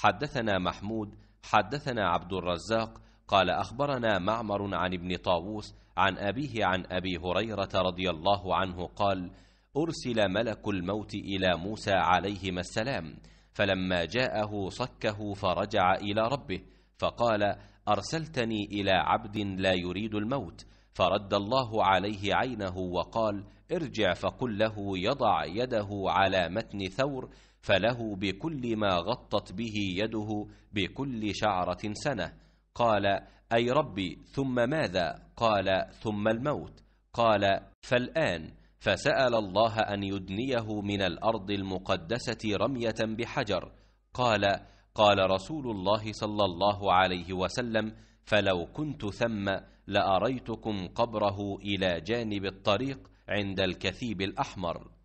حدثنا محمود حدثنا عبد الرزاق قال أخبرنا معمر عن ابن طاووس عن أبيه عن أبي هريرة رضي الله عنه قال أرسل ملك الموت إلى موسى عليهما السلام فلما جاءه صكه فرجع إلى ربه فقال أرسلتني إلى عبد لا يريد الموت فرد الله عليه عينه وقال ارجع فقل له يضع يده على متن ثور فله بكل ما غطت به يده بكل شعرة سنة قال أي ربي ثم ماذا قال ثم الموت قال فالآن فسأل الله أن يدنيه من الأرض المقدسة رمية بحجر قال قال رسول الله صلى الله عليه وسلم فلو كنت ثم لاريتكم قبره الى جانب الطريق عند الكثيب الاحمر